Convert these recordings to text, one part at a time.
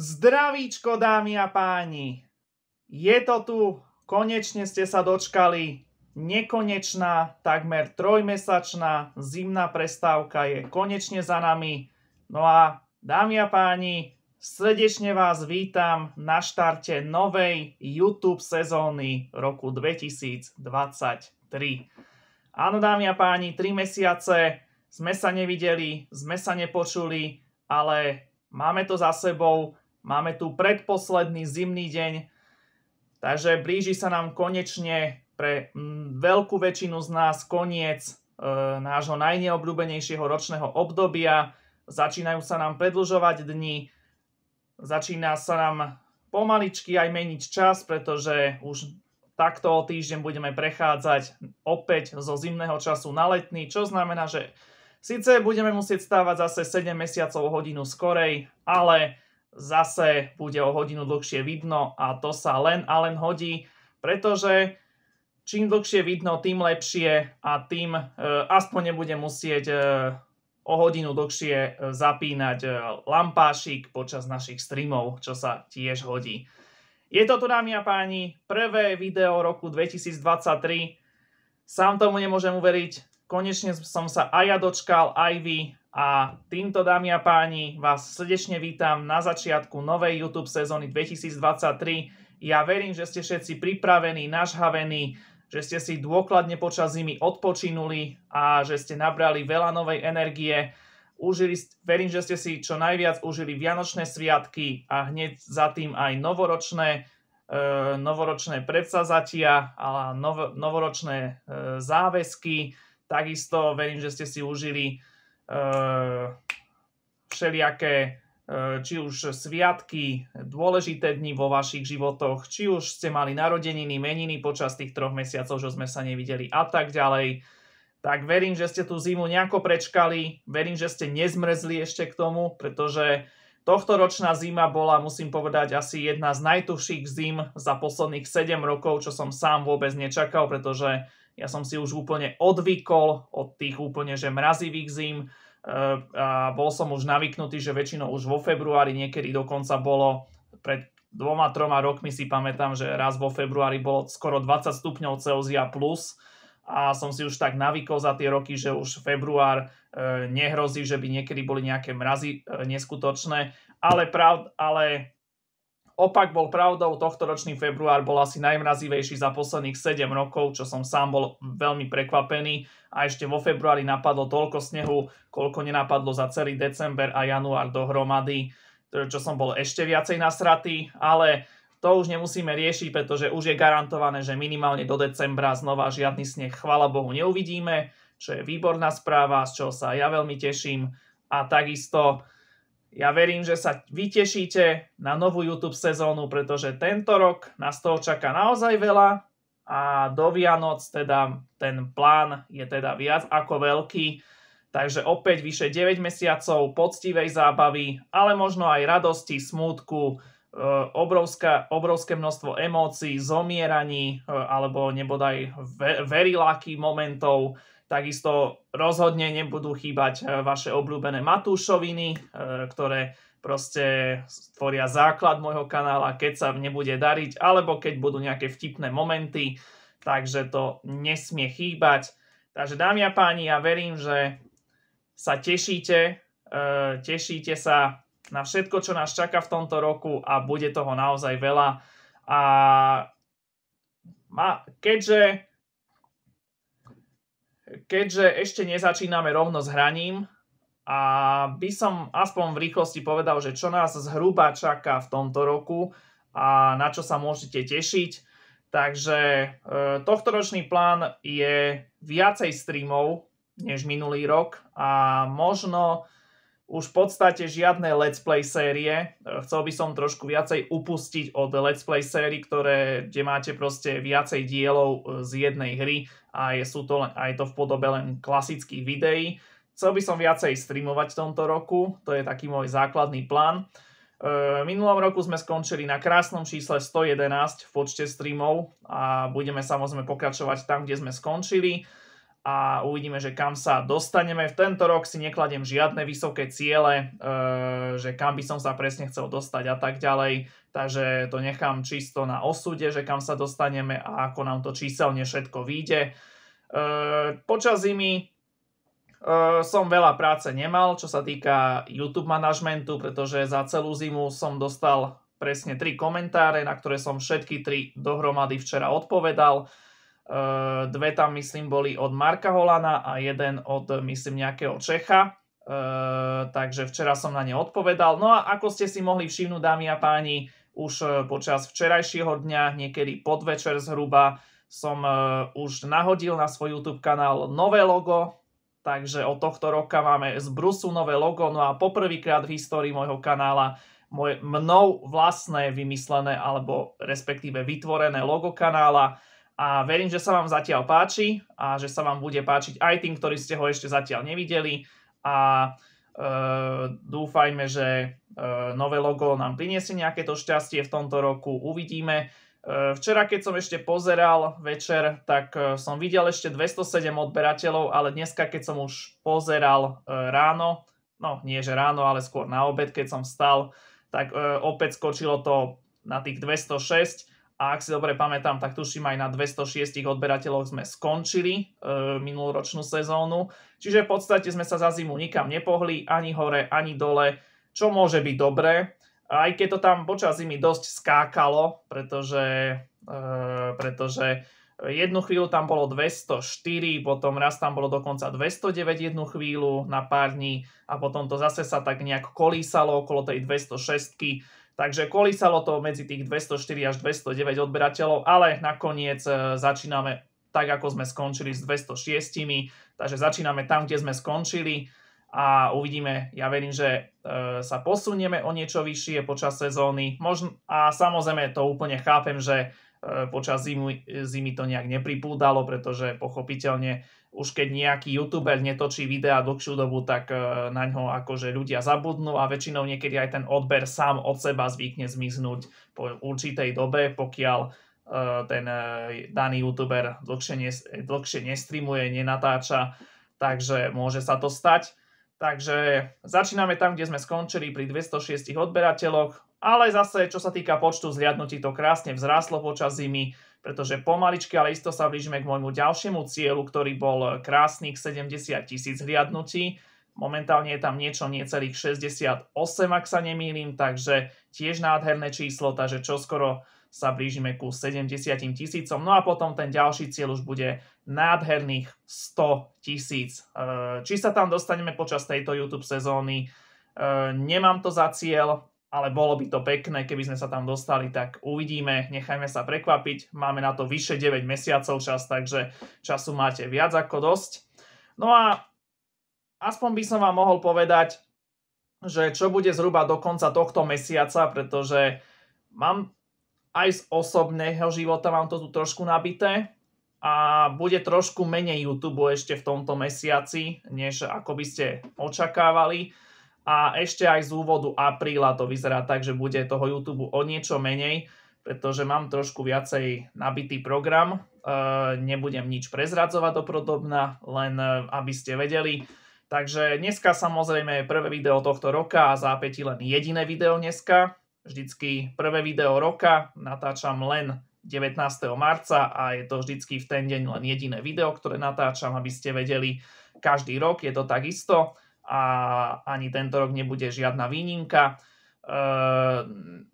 Zdravíčko, dámy a páni! Je to tu, konečne ste sa dočkali. Nekonečná, takmer trojmesačná zimná prestávka je konečne za nami. No a dámy a páni, srdečne vás vítam na štarte novej YouTube sezóny roku 2023. Áno, dámy a páni, 3 mesiace sme sa nevideli, sme sa nepočuli, ale máme to za sebou Máme tu predposledný zimný deň, takže blíži sa nám konečne pre mm, veľkú väčšinu z nás koniec e, nášho najneobľúbenejšieho ročného obdobia. Začínajú sa nám predlžovať dni, začína sa nám pomaličky aj meniť čas, pretože už takto o týždeň budeme prechádzať opäť zo zimného času na letný, čo znamená, že síce budeme musieť stávať zase 7 mesiacov hodinu skorej, ale zase bude o hodinu dlhšie vidno a to sa len a len hodí, pretože čím dlhšie vidno, tým lepšie a tým e, aspoň nebude musieť e, o hodinu dlhšie e, zapínať e, lampášik počas našich streamov, čo sa tiež hodí. Je to tu, dámy a páni, prvé video roku 2023. Sám tomu nemôžem uveriť. Konečne som sa aj ja dočkal, aj vy. A týmto, dámy a páni, vás srdečne vítam na začiatku novej YouTube sezóny 2023. Ja verím, že ste všetci pripravení, nažhavení, že ste si dôkladne počas zimy odpočinuli a že ste nabrali veľa novej energie. Užili, verím, že ste si čo najviac užili vianočné sviatky a hneď za tým aj novoročné, e, novoročné predsazatia a novo, novoročné e, záväzky. Takisto verím, že ste si užili Eh, všelijaké eh, či už sviatky, dôležité dni vo vašich životoch, či už ste mali narodeniny, meniny počas tých troch mesiacov, že sme sa nevideli a tak ďalej. Tak verím, že ste tú zimu nejako prečkali, verím, že ste nezmrzli ešte k tomu, pretože tohto ročná zima bola, musím povedať, asi jedna z najtuších zim za posledných 7 rokov, čo som sám vôbec nečakal, pretože ja som si už úplne odvykol od tých úplne že mrazivých zím e, a bol som už navyknutý, že väčšinou už vo februári niekedy dokonca bolo pred dvoma, troma rokmi si pamätám, že raz vo februári bolo skoro 20 stupňov Celzia plus a som si už tak navykol za tie roky, že už február e, nehrozí, že by niekedy boli nejaké mrazy e, neskutočné, ale, pravd, ale Opak bol pravdou, tohto ročný február bol asi najmrazivejší za posledných 7 rokov, čo som sám bol veľmi prekvapený a ešte vo februári napadlo toľko snehu, koľko nenapadlo za celý december a január dohromady, čo som bol ešte viacej nasratý, ale to už nemusíme riešiť, pretože už je garantované, že minimálne do decembra znova žiadny sneh, chvala Bohu, neuvidíme, čo je výborná správa, z čoho sa ja veľmi teším a takisto ja verím, že sa vytešíte na novú YouTube sezónu, pretože tento rok nás toho čaká naozaj veľa a do Vianoc teda ten plán je teda viac ako veľký. Takže opäť vyše 9 mesiacov poctivej zábavy, ale možno aj radosti, smútku, e, obrovská, obrovské množstvo emócií, zomieraní e, alebo nebodaj veriláky momentov. Takisto rozhodne nebudú chýbať e, vaše obľúbené Matúšoviny, e, ktoré proste stvoria základ môjho kanála, keď sa nebude dariť, alebo keď budú nejaké vtipné momenty, takže to nesmie chýbať. Takže dámy a páni, ja verím, že sa tešíte, e, tešíte sa na všetko, čo nás čaká v tomto roku a bude toho naozaj veľa. A keďže keďže ešte nezačíname rovno s hraním, a by som aspoň v rýchlosti povedal, že čo nás zhruba čaká v tomto roku a na čo sa môžete tešiť. Takže e, ročný plán je viacej streamov než minulý rok a možno už v podstate žiadne Let's Play série. E, chcel by som trošku viacej upustiť od Let's Play série, ktoré, kde máte proste viacej dielov e, z jednej hry a je, sú to, len, a je to v podobe len klasických videí. Chcel by som viacej streamovať v tomto roku, to je taký môj základný plán. E, v minulom roku sme skončili na krásnom čísle 111 v počte streamov a budeme samozrejme pokračovať tam, kde sme skončili a uvidíme, že kam sa dostaneme. V tento rok si nekladiem žiadne vysoké ciele, e, že kam by som sa presne chcel dostať a tak ďalej, takže to nechám čisto na osude, že kam sa dostaneme a ako nám to číselne všetko vyjde. E, počas zimy e, som veľa práce nemal, čo sa týka YouTube manažmentu, pretože za celú zimu som dostal presne tri komentáre, na ktoré som všetky tri dohromady včera odpovedal. Eh, dve tam, myslím, boli od Marka Holana a jeden od, myslím, nejakého Čecha. Eh, takže včera som na ne odpovedal. No a ako ste si mohli všimnúť, dámy a páni, už eh, počas včerajšieho dňa, niekedy podvečer zhruba, som už nahodil na svoj YouTube kanál nové logo, takže od tohto roka máme z Brusu nové logo, no a poprvýkrát v histórii môjho kanála Moje mnou vlastné vymyslené alebo respektíve vytvorené logo kanála a verím, že sa vám zatiaľ páči a že sa vám bude páčiť aj tým, ktorí ste ho ešte zatiaľ nevideli a e, dúfajme, že e, nové logo nám priniesie nejaké to šťastie v tomto roku, uvidíme. E, včera, keď som ešte pozeral večer, tak e, som videl ešte 207 odberateľov, ale dneska, keď som už pozeral e, ráno, no nie že ráno, ale skôr na obed, keď som vstal, tak e, opäť skočilo to na tých 206 a ak si dobre pamätám, tak tuším aj na 206 odberateľoch sme skončili e, minuloročnú sezónu. Čiže v podstate sme sa za zimu nikam nepohli, ani hore, ani dole, čo môže byť dobré. Aj keď to tam počas zimy dosť skákalo, pretože, e, pretože jednu chvíľu tam bolo 204, potom raz tam bolo dokonca 209 jednu chvíľu na pár dní a potom to zase sa tak nejak kolísalo okolo tej 206 Takže kolísalo to medzi tých 204 až 209 odberateľov, ale nakoniec e, začíname tak, ako sme skončili s 206. Takže začíname tam, kde sme skončili a uvidíme, ja verím, že e, sa posunieme o niečo vyššie počas sezóny. Možno, a samozrejme to úplne chápem, že Eh, počas zimy, eh, zimy to nejak nepripúdalo, pretože pochopiteľne už keď nejaký youtuber netočí videa dlhšiu dobu, tak eh, na ňo akože ľudia zabudnú a väčšinou niekedy aj ten odber sám od seba zvykne zmiznúť po určitej dobe, pokiaľ ten daný youtuber dlhšie, dlhšie nestreamuje, nenatáča, takže môže sa to stať. Takže začíname tam, kde sme skončili pri 206 odberateľoch. Ale zase, čo sa týka počtu zliadnutí, to krásne vzráslo počas zimy, pretože pomaličky, ale isto sa blížime k môjmu ďalšiemu cieľu, ktorý bol krásnych 70 tisíc zliadnutí. Momentálne je tam niečo necelých 68, ak sa nemýlim, takže tiež nádherné číslo, takže čoskoro sa blížime ku 70 tisícom. No a potom ten ďalší cieľ už bude nádherných 100 tisíc. Či sa tam dostaneme počas tejto YouTube sezóny, nemám to za cieľ, ale bolo by to pekné, keby sme sa tam dostali, tak uvidíme, nechajme sa prekvapiť. Máme na to vyše 9 mesiacov čas, takže času máte viac ako dosť. No a aspoň by som vám mohol povedať, že čo bude zhruba do konca tohto mesiaca, pretože mám aj z osobného života mám to tu trošku nabité a bude trošku menej YouTube ešte v tomto mesiaci, než ako by ste očakávali a ešte aj z úvodu apríla to vyzerá tak, že bude toho YouTube o niečo menej, pretože mám trošku viacej nabitý program. E, nebudem nič prezradzovať podobna, len e, aby ste vedeli. Takže dneska samozrejme je prvé video tohto roka a zápäti len jediné video dneska. Vždycky prvé video roka natáčam len 19. marca a je to vždycky v ten deň len jediné video, ktoré natáčam, aby ste vedeli. Každý rok je to takisto a ani tento rok nebude žiadna výnimka. E,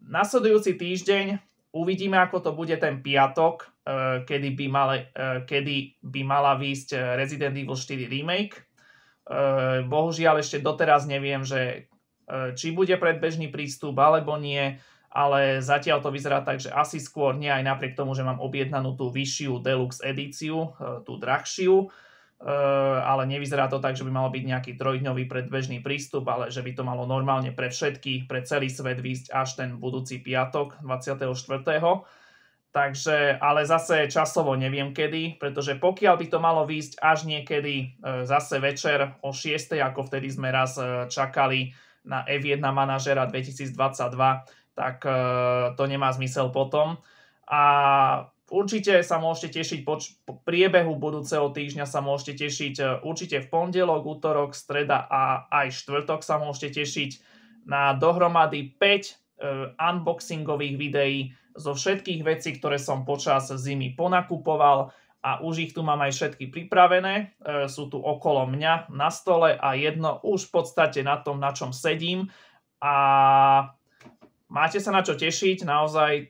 nasledujúci týždeň uvidíme, ako to bude ten piatok, e, kedy, by male, e, kedy by mala výsť e, Resident Evil 4 remake. E, bohužiaľ ešte doteraz neviem, že e, či bude predbežný prístup alebo nie, ale zatiaľ to vyzerá tak, že asi skôr nie aj napriek tomu, že mám objednanú tú vyššiu deluxe edíciu, e, tú drahšiu. E, ale nevyzerá to tak, že by mal byť nejaký trojdňový predbežný prístup, ale že by to malo normálne pre všetkých, pre celý svet výsť až ten budúci piatok 24. Takže, ale zase časovo neviem kedy, pretože pokiaľ by to malo výjsť až niekedy e, zase večer o 6, ako vtedy sme raz e, čakali na F1 manažera 2022, tak e, to nemá zmysel potom. A určite sa môžete tešiť po, po priebehu budúceho týždňa sa môžete tešiť e, určite v pondelok, útorok, streda a aj štvrtok sa môžete tešiť na dohromady 5 e, unboxingových videí zo všetkých vecí, ktoré som počas zimy ponakupoval a už ich tu mám aj všetky pripravené. E, sú tu okolo mňa na stole a jedno už v podstate na tom, na čom sedím. A Máte sa na čo tešiť, naozaj e,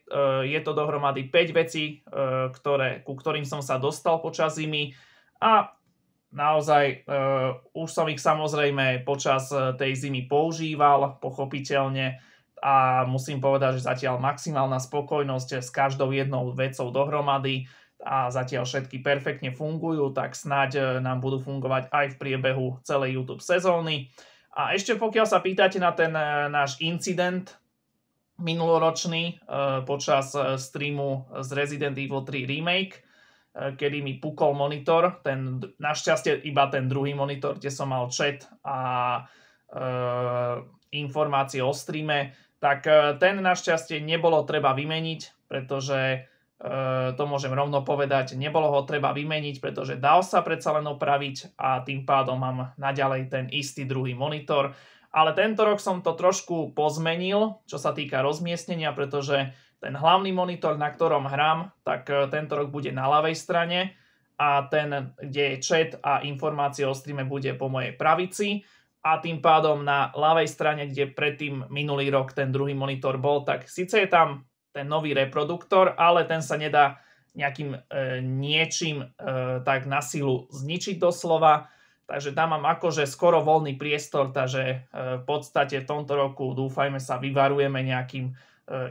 je to dohromady 5 vecí, e, ktoré, ku ktorým som sa dostal počas zimy a naozaj e, už som ich samozrejme počas tej zimy používal, pochopiteľne a musím povedať, že zatiaľ maximálna spokojnosť s každou jednou vecou dohromady a zatiaľ všetky perfektne fungujú, tak snáď nám budú fungovať aj v priebehu celej YouTube sezóny. A ešte pokiaľ sa pýtate na ten náš incident, minuloročný eh, počas eh, streamu z Resident Evil 3 Remake, eh, kedy mi pukol monitor, ten, našťastie iba ten druhý monitor, kde som mal chat a e, informácie o streame, tak ten našťastie nebolo treba vymeniť, pretože to môžem rovno povedať, nebolo ho treba vymeniť, pretože dal sa predsa len opraviť a tým pádom mám naďalej ten istý druhý monitor ale tento rok som to trošku pozmenil, čo sa týka rozmiestnenia, pretože ten hlavný monitor, na ktorom hrám, tak e, tento rok bude na ľavej strane a ten, kde je chat a informácie o streame bude po mojej pravici a tým pádom na ľavej strane, kde predtým minulý rok ten druhý monitor bol, tak síce je tam ten nový reproduktor, ale ten sa nedá nejakým e, niečím e, tak na silu zničiť doslova, Takže tam mám akože skoro voľný priestor, takže e, v podstate v tomto roku dúfajme sa vyvarujeme nejakým e,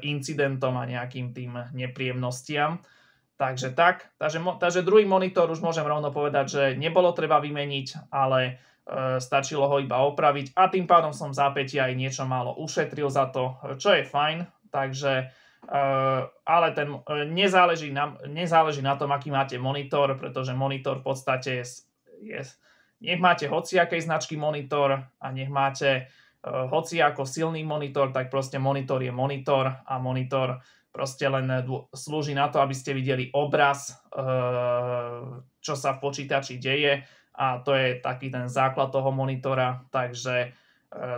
incidentom a nejakým tým nepríjemnostiam. Takže tak, takže, takže druhý monitor už môžem rovno povedať, že nebolo treba vymeniť, ale e, stačilo ho iba opraviť a tým pádom som za aj niečo málo ušetril za to, čo je fajn, takže ale ten nezáleží na, nezáleží na tom, aký máte monitor, pretože monitor v podstate je, je nech máte hociakej značky monitor a nech máte e, hoci ako silný monitor, tak proste monitor je monitor a monitor proste len slúži na to, aby ste videli obraz, e, čo sa v počítači deje a to je taký ten základ toho monitora, takže e,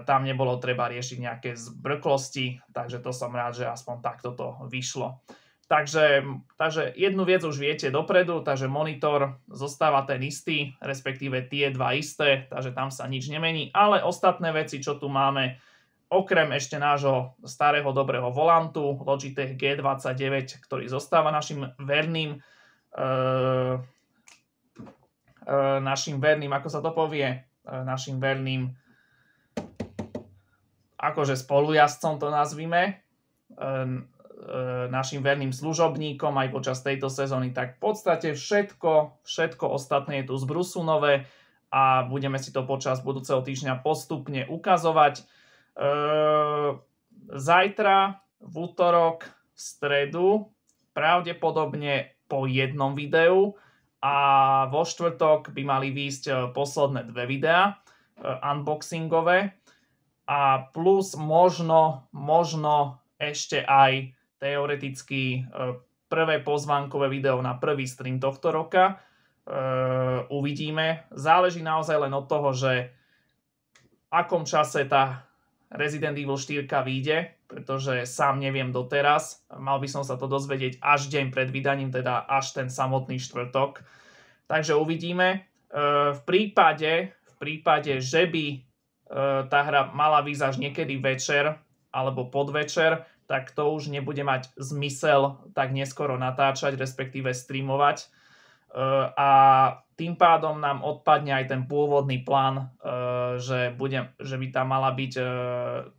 tam nebolo treba riešiť nejaké zbrklosti, takže to som rád, že aspoň takto to vyšlo. Takže, takže jednu vec už viete dopredu, takže monitor zostáva ten istý, respektíve tie dva isté, takže tam sa nič nemení, ale ostatné veci, čo tu máme, okrem ešte nášho starého dobrého volantu Logitech G29, ktorý zostáva našim verným e, e, našim verným, ako sa to povie, e, našim verným akože spolujazdcom to nazvime, e, E, našim verným služobníkom aj počas tejto sezóny. Tak v podstate všetko, všetko ostatné je tu z nové a budeme si to počas budúceho týždňa postupne ukazovať. E, zajtra, v útorok, v stredu, pravdepodobne po jednom videu a vo štvrtok by mali výjsť e, posledné dve videá unboxingové a plus možno, možno ešte aj teoreticky eh, prvé pozvánkové video na prvý stream tohto roka. Eh, uvidíme. Záleží naozaj len od toho, že v akom čase tá Resident Evil 4 vyjde, pretože sám neviem doteraz. Mal by som sa to dozvedieť až deň pred vydaním, teda až ten samotný štvrtok. Takže uvidíme. Eh, v prípade, v prípade že by tá hra mala výsť až niekedy večer alebo podvečer, tak to už nebude mať zmysel tak neskoro natáčať, respektíve streamovať. E, a tým pádom nám odpadne aj ten pôvodný plán, e, že, bude, že by tam mala byť, e,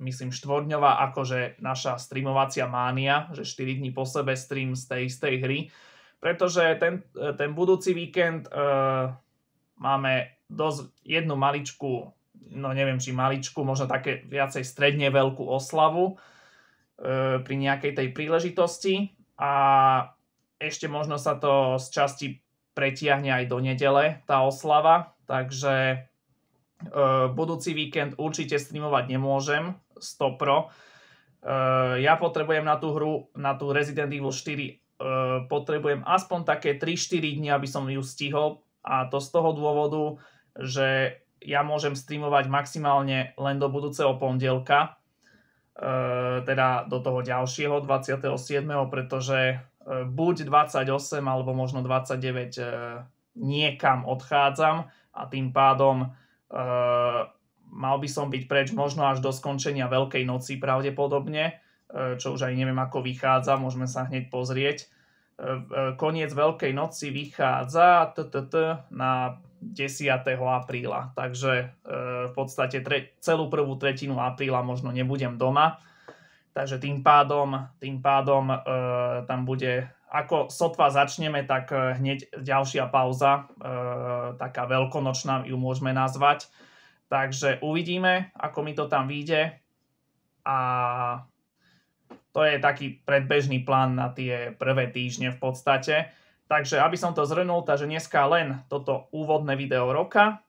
myslím, štvordňová, akože naša streamovacia mánia, že 4 dní po sebe stream z tej istej hry, pretože ten, ten budúci víkend máme dosť jednu maličku, no neviem či maličku, možno také viacej stredne veľkú oslavu, E, pri nejakej tej príležitosti a ešte možno sa to z časti pretiahne aj do nedele, tá oslava, takže e, budúci víkend určite streamovať nemôžem, 100 pro. E, ja potrebujem na tú hru, na tú Resident Evil 4, potrebujem aspoň také 3-4 dní, aby som ju stihol a to z toho dôvodu, že ja môžem streamovať maximálne len do budúceho pondelka, E, teda do toho ďalšieho 27., pretože e, buď 28 alebo možno 29 e, niekam odchádzam a tým pádom mal by som byť preč možno až do skončenia Veľkej noci pravdepodobne, čo už aj neviem ako vychádza, môžeme sa hneď pozrieť. Koniec Veľkej noci vychádza na 10. apríla. Takže e, v podstate tre, celú prvú tretinu apríla možno nebudem doma. Takže tým pádom, tým pádom e, tam bude, ako sotva začneme, tak e, hneď ďalšia pauza, e, taká veľkonočná ju môžeme nazvať. Takže uvidíme, ako mi to tam vyjde. A to je taký predbežný plán na tie prvé týždne v podstate. Takže aby som to zhrnul, takže dneska len toto úvodné video roka.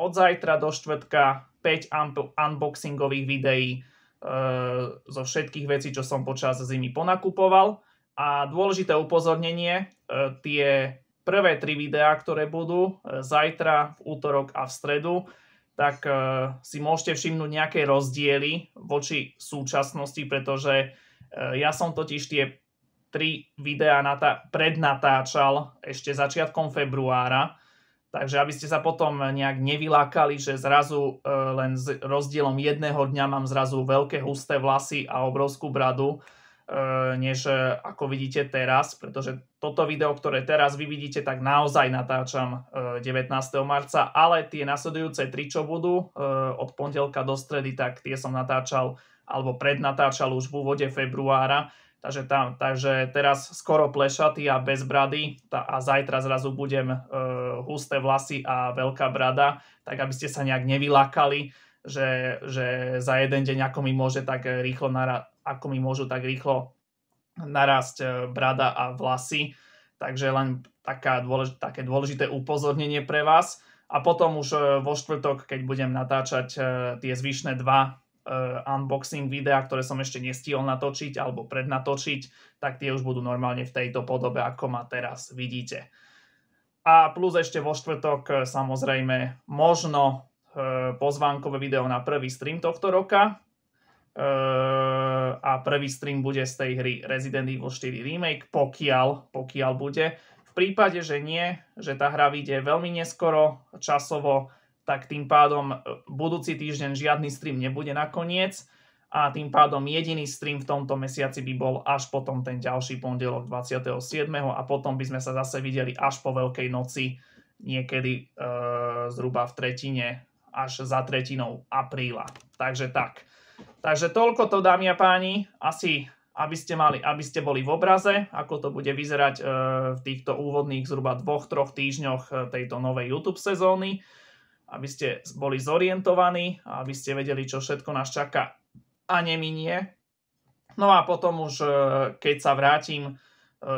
Od zajtra do štvrtka 5 unboxingových videí e, zo všetkých vecí, čo som počas zimy ponakupoval. A dôležité upozornenie, e, tie prvé tri videá, ktoré budú e, zajtra, v útorok a v stredu, tak si môžete všimnúť nejaké rozdiely voči súčasnosti, pretože ja som totiž tie tri videá natá- prednatáčal ešte začiatkom februára, takže aby ste sa potom nejak nevylákali, že zrazu e, len s rozdielom jedného dňa mám zrazu veľké husté vlasy a obrovskú bradu, e, než e, ako vidíte teraz, pretože toto video, ktoré teraz vy vidíte, tak naozaj natáčam 19. E, marca, ale tie nasledujúce tri, čo budú od pondelka do stredy, tak tie som natáčal alebo prednatáčal už v úvode februára, Takže, tam, takže teraz skoro plešatý a bez brady tá, a zajtra zrazu budem e, husté vlasy a veľká brada, tak aby ste sa nejak nevylákali, že, že za jeden deň ako mi, môže tak rýchlo nara- ako mi môžu tak rýchlo narásť e, brada a vlasy. Takže len taká dôlež- také dôležité upozornenie pre vás. A potom už e, vo štvrtok, keď budem natáčať e, tie zvyšné dva Eh, unboxing videa, ktoré som ešte nestihol natočiť alebo prednatočiť, tak tie už budú normálne v tejto podobe, ako ma teraz vidíte. A plus ešte vo štvrtok eh, samozrejme možno eh, pozvánkové video na prvý stream tohto roka, a prvý stream bude z tej hry Resident Evil 4 Remake, pokiaľ, pokiaľ bude. V prípade, že nie, že tá hra vyjde veľmi neskoro časovo, tak tým pádom e, budúci týždeň žiadny stream nebude nakoniec a tým pádom jediný stream v tomto mesiaci by bol až potom ten ďalší pondelok 27. a potom by sme sa zase videli až po Veľkej noci niekedy e, zhruba v tretine až za tretinou apríla. Takže tak. Takže toľko to, dámy a páni, asi aby ste, mali, aby ste boli v obraze, ako to bude vyzerať e, v týchto úvodných zhruba dvoch, troch týždňoch e, tejto novej YouTube sezóny aby ste boli zorientovaní a aby ste vedeli, čo všetko nás čaká a neminie. No a potom už, e, keď sa vrátim e,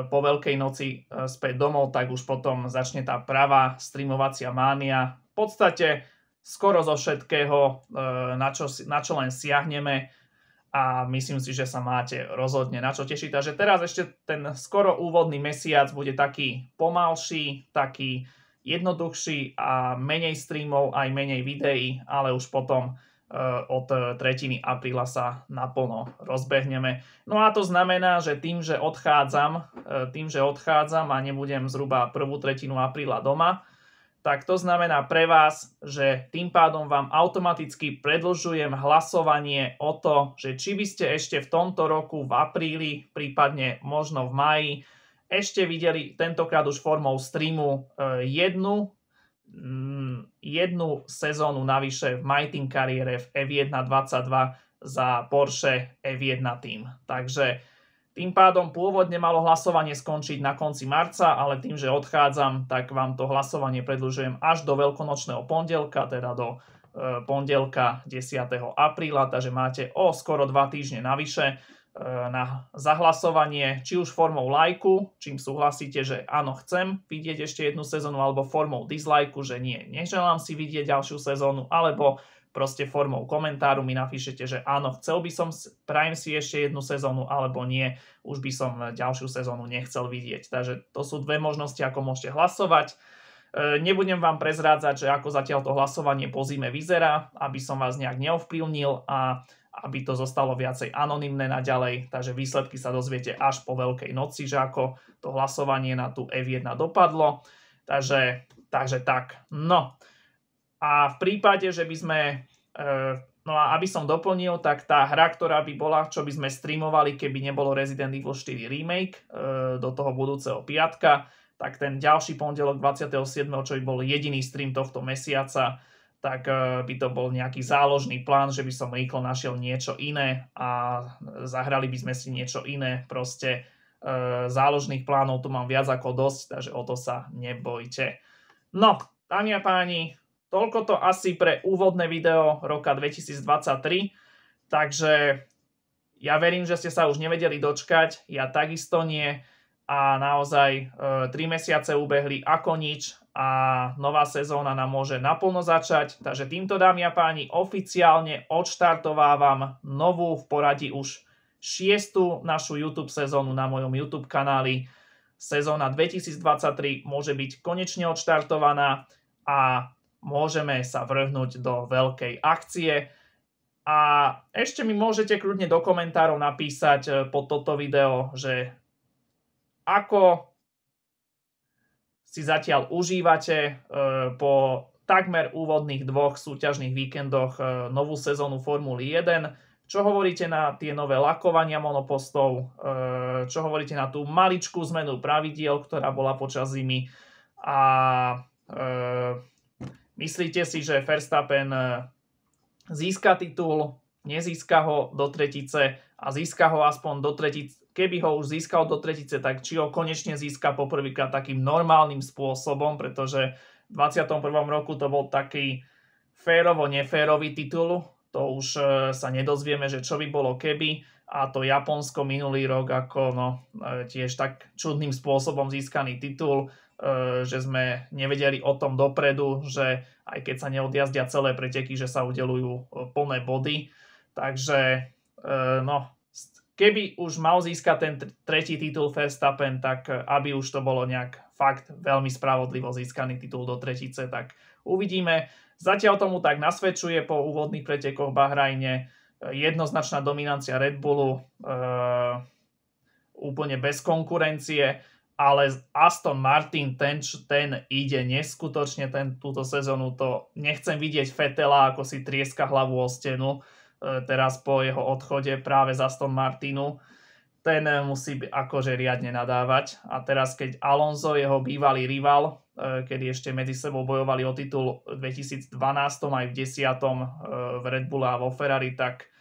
po Veľkej noci e, späť domov, tak už potom začne tá pravá streamovacia mánia. V podstate skoro zo všetkého, na čo, na čo len siahneme a myslím si, že sa máte rozhodne na čo tešiť. Takže teraz ešte ten skoro úvodný mesiac bude taký pomalší, taký jednoduchší a menej streamov, aj menej videí, ale už potom e, od tretiny apríla sa naplno rozbehneme. No a to znamená, že tým, že odchádzam, e, tým, že odchádzam a nebudem zhruba prvú tretinu apríla doma, tak to znamená pre vás, že tým pádom vám automaticky predlžujem hlasovanie o to, že či by ste ešte v tomto roku v apríli, prípadne možno v maji, ešte videli tentokrát už formou streamu e, jednu, mm, jednu sezónu navyše v Mighting kariére v F1 22 za Porsche F1 tým. Takže tým pádom pôvodne malo hlasovanie skončiť na konci marca, ale tým, že odchádzam, tak vám to hlasovanie predlžujem až do veľkonočného pondelka, teda do e, pondelka 10. apríla, takže máte o skoro 2 týždne navyše Eh, na zahlasovanie, či už formou lajku, čím súhlasíte, že áno, chcem vidieť ešte jednu sezónu, alebo formou dislajku, že nie, neželám si vidieť ďalšiu sezónu, alebo proste formou komentáru mi napíšete, že áno, chcel by som, prajem si ešte jednu sezónu, alebo nie, už by som ďalšiu sezónu nechcel vidieť. Takže to sú dve možnosti, ako môžete hlasovať. Eh, nebudem vám prezrádzať, že ako zatiaľ to hlasovanie po zime vyzerá, aby som vás nejak neovplyvnil a aby to zostalo viacej anonymné naďalej, takže výsledky sa dozviete až po Veľkej noci, že ako to hlasovanie na tú F1 dopadlo. Takže, takže tak. No a v prípade, že by sme... E, No a aby som doplnil, tak tá hra, ktorá by bola, čo by sme streamovali, keby nebolo Resident Evil 4 Remake e, do toho budúceho piatka, tak ten ďalší pondelok 27., čo by bol jediný stream tohto mesiaca, tak eh, by to bol nejaký záložný plán, že by som rýchlo našiel niečo iné a zahrali by sme si niečo iné. Proste eh, záložných plánov tu mám viac ako dosť, takže o to sa nebojte. No, dámy a páni, toľko to asi pre úvodné video roka 2023. Takže ja verím, že ste sa už nevedeli dočkať, ja takisto nie. A naozaj 3 eh, mesiace ubehli ako nič a nová sezóna nám môže naplno začať. Takže týmto dámy a páni oficiálne odštartovávam novú v poradí už šiestu našu YouTube sezónu na mojom YouTube kanáli. Sezóna 2023 môže byť konečne odštartovaná a môžeme sa vrhnúť do veľkej akcie. A ešte mi môžete kľudne do komentárov napísať eh, pod toto video, že ako si zatiaľ užívate e, po takmer úvodných dvoch súťažných víkendoch e, novú sezónu Formuly 1. Čo hovoríte na tie nové lakovania monopostov? E, čo hovoríte na tú maličkú zmenu pravidiel, ktorá bola počas zimy? A myslíte si, že Verstappen získa titul, nezíska ho do tretice a získa ho aspoň do tretice, keby ho už získal do tretice, tak či ho konečne získa poprvýkrát takým normálnym spôsobom, pretože v 21. roku to bol taký férovo-neférový titul, to už e, sa nedozvieme, že čo by bolo keby a to Japonsko minulý rok ako no, e, tiež tak čudným spôsobom získaný titul, e, že sme nevedeli o tom dopredu, že aj keď sa neodjazdia celé preteky, že sa udelujú plné body. Takže no, keby už mal získať ten tretí titul Verstappen, tak eh, aby už to bolo nejak fakt veľmi spravodlivo získaný titul do tretice, tak uvidíme. Zatiaľ tomu tak nasvedčuje po úvodných pretekoch v Bahrajne eh, jednoznačná dominancia Red Bullu, e, úplne bez konkurencie, ale Aston Martin, ten, ten ide neskutočne ten, túto sezónu, to nechcem vidieť Fetela, ako si trieska hlavu o stenu, E, teraz po jeho odchode práve za Aston Martinu, ten e, musí akože riadne nadávať. A teraz keď Alonso, jeho bývalý rival, e, kedy ešte medzi sebou bojovali o titul v 2012 aj v 10. v Red Bull a vo Ferrari, tak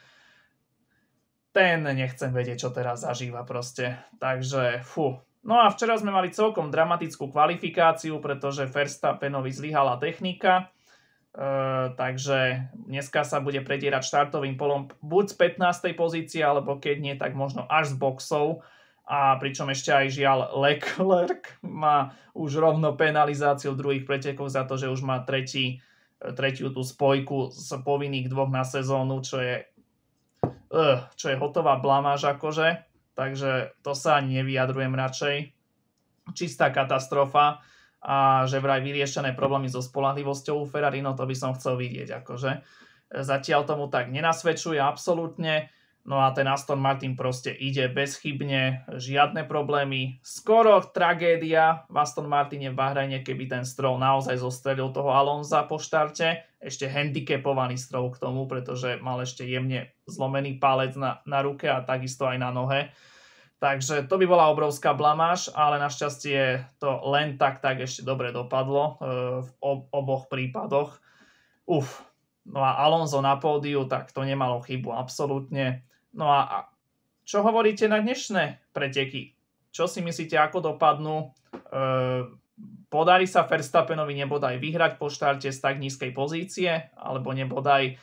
ten nechcem vedieť, čo teraz zažíva proste. Takže fu. No a včera sme mali celkom dramatickú kvalifikáciu, pretože Verstappenovi zlyhala technika takže dneska sa bude predierať štartovým polom buď z 15. pozície, alebo keď nie, tak možno až z boxov. A pričom ešte aj žiaľ Leclerc má už rovno penalizáciu druhých pretekov za to, že už má tretí, e, tretiu tú spojku z povinných dvoch na sezónu, čo je, uh, čo je hotová blamáž akože. Takže to sa ani nevyjadrujem radšej. Čistá katastrofa a že vraj vyriešené problémy so spolahlivosťou Ferrari, no to by som chcel vidieť. Akože. Zatiaľ tomu tak nenasvedčuje absolútne, no a ten Aston Martin proste ide bezchybne, žiadne problémy. Skoro tragédia v Aston Martine v Bahrajne, keby ten strol naozaj zostrelil toho Alonza po štarte, ešte handicapovaný strol k tomu, pretože mal ešte jemne zlomený palec na, na ruke a takisto aj na nohe Takže to by bola obrovská blamáž, ale našťastie to len tak tak ešte dobre dopadlo e, v oboch prípadoch. Uf, no a Alonso na pódiu, tak to nemalo chybu absolútne. No a čo hovoríte na dnešné preteky? Čo si myslíte, ako dopadnú? E, podarí sa Verstappenovi nebodaj vyhrať po štarte z tak nízkej pozície, alebo nebodaj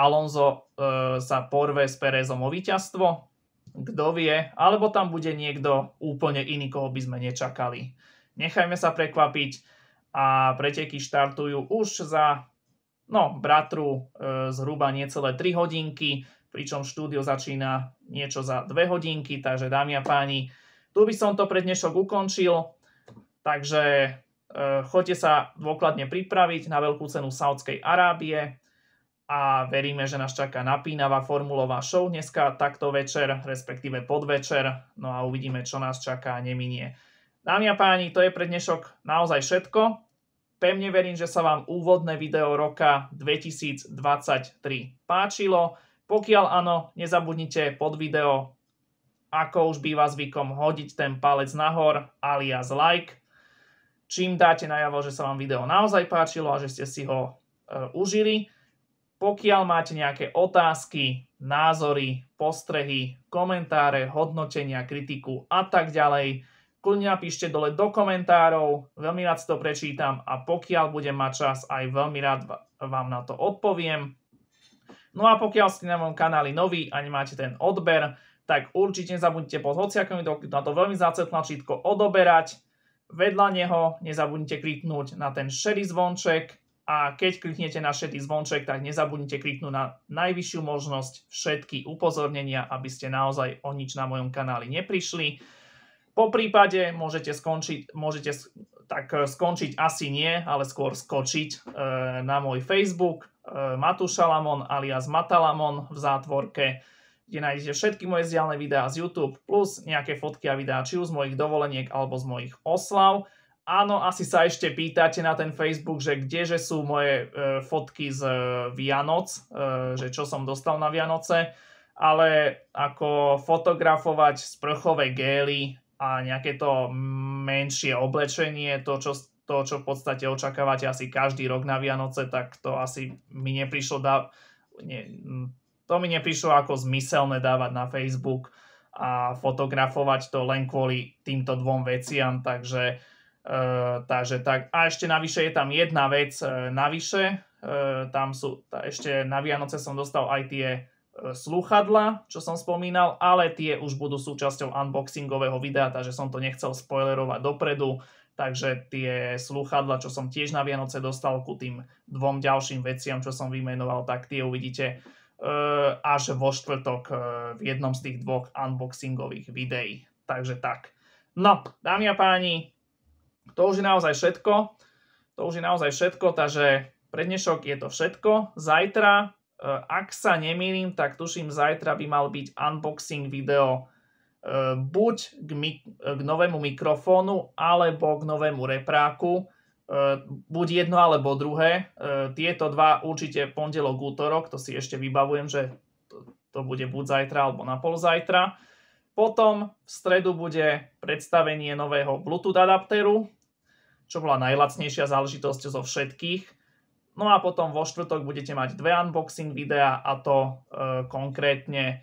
Alonso e, sa porve s Perezom o víťazstvo? kto vie, alebo tam bude niekto úplne iný, koho by sme nečakali. Nechajme sa prekvapiť a preteky štartujú už za no, bratru e, zhruba niecelé 3 hodinky, pričom štúdio začína niečo za 2 hodinky, takže dámy a páni, tu by som to pre dnešok ukončil, takže e, choďte sa dôkladne pripraviť na veľkú cenu Saudskej Arábie, a veríme, že nás čaká napínavá formulová show dneska, takto večer, respektíve podvečer, no a uvidíme, čo nás čaká a neminie. Dámy a páni, to je pre dnešok naozaj všetko. Pevne verím, že sa vám úvodné video roka 2023 páčilo. Pokiaľ áno, nezabudnite pod video, ako už býva zvykom, hodiť ten palec nahor alias like. Čím dáte najavo, že sa vám video naozaj páčilo a že ste si ho e, užili. Pokiaľ máte nejaké otázky, názory, postrehy, komentáre, hodnotenia, kritiku a tak ďalej, kľudne napíšte dole do komentárov, veľmi rád si to prečítam a pokiaľ budem mať čas, aj veľmi rád vám na to odpoviem. No a pokiaľ ste na mojom kanáli noví a nemáte ten odber, tak určite nezabudnite pod hociakom na to veľmi zácne tlačítko odoberať. Vedľa neho nezabudnite kliknúť na ten šedý zvonček, a keď kliknete na šetý zvonček, tak nezabudnite kliknúť na najvyššiu možnosť všetky upozornenia, aby ste naozaj o nič na mojom kanáli neprišli. Po prípade môžete skončiť, môžete tak e, skončiť asi nie, ale skôr skočiť e, na môj Facebook e, Matúš alias Matalamon v zátvorke, kde nájdete všetky moje zdialne videá z YouTube plus nejaké fotky a videá či už z mojich dovoleniek alebo z mojich oslav. Áno, asi sa ešte pýtate na ten Facebook, že kdeže sú moje e, fotky z e, Vianoc, e, že čo som dostal na Vianoce, ale ako fotografovať sprchové gély a nejaké to menšie oblečenie, to čo, to, čo v podstate očakávate asi každý rok na Vianoce, tak to asi mi neprišlo da- ne, to mi neprišlo ako zmyselné dávať na Facebook a fotografovať to len kvôli týmto dvom veciam, takže Eh, takže tak. A ešte navyše je tam jedna vec eh, navyše. Eh, tam sú, tá, ešte na Vianoce som dostal aj tie sluchadla, čo som spomínal, ale tie už budú súčasťou unboxingového videa, takže som to nechcel spoilerovať dopredu. Takže tie sluchadla, čo som tiež na Vianoce dostal ku tým dvom ďalším veciam, čo som vymenoval, tak tie uvidíte až vo štvrtok v jednom z tých dvoch unboxingových videí. Takže tak. No, dámy a páni, to už je naozaj všetko. To už je naozaj všetko, takže pre dnešok je to všetko. Zajtra, e, ak sa nemýlim, tak tuším, zajtra by mal byť unboxing video e, buď k, mik- e, k novému mikrofónu alebo k novému repráku. Buď jedno alebo druhé. Tieto dva určite pondelok, útorok, to si ešte vybavujem, že to bude buď zajtra alebo na zajtra potom v stredu bude predstavenie nového Bluetooth adaptéru, čo bola najlacnejšia záležitosť zo všetkých. No a potom vo štvrtok budete mať dve unboxing videá a to e, konkrétne e,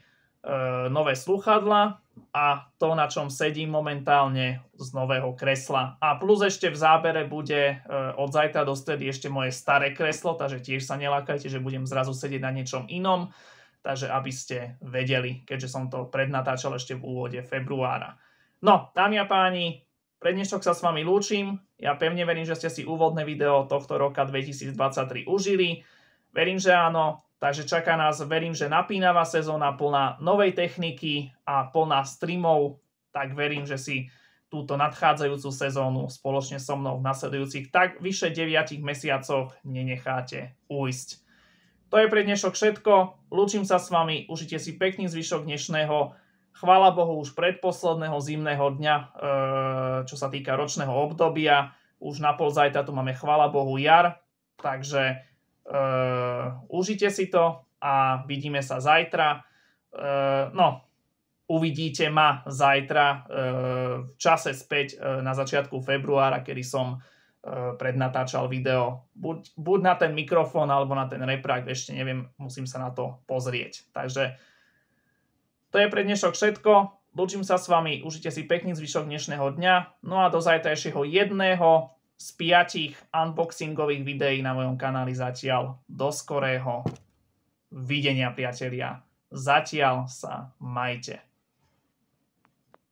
nové sluchadla a to, na čom sedím momentálne z nového kresla. A plus ešte v zábere bude e, od zajtra do stredy ešte moje staré kreslo, takže tiež sa nelakajte, že budem zrazu sedieť na niečom inom takže aby ste vedeli, keďže som to prednatáčal ešte v úvode februára. No, dámy a páni, pre dnešok sa s vami lúčim. Ja pevne verím, že ste si úvodné video tohto roka 2023 užili. Verím, že áno, takže čaká nás, verím, že napínavá sezóna plná novej techniky a plná streamov, tak verím, že si túto nadchádzajúcu sezónu spoločne so mnou v nasledujúcich tak vyše 9 mesiacoch nenecháte ujsť. To je pre dnešok všetko. Lúčim sa s vami, užite si pekný zvyšok dnešného, chvála Bohu už predposledného zimného dňa, e, čo sa týka ročného obdobia. Už na pol zajtra tu máme chvála Bohu jar, takže e, užite si to a vidíme sa zajtra. E, no, uvidíte ma zajtra v čase späť na začiatku februára, kedy som Eh, prednatáčal video, buď, buď na ten mikrofón alebo na ten reprák, ešte neviem, musím sa na to pozrieť. Takže to je pre dnešok všetko. Lúčim sa s vami, užite si pekný zvyšok dnešného dňa, no a do zajtrajšieho jedného z piatich unboxingových videí na mojom kanáli zatiaľ. Do skorého videnia, priatelia. Zatiaľ sa majte.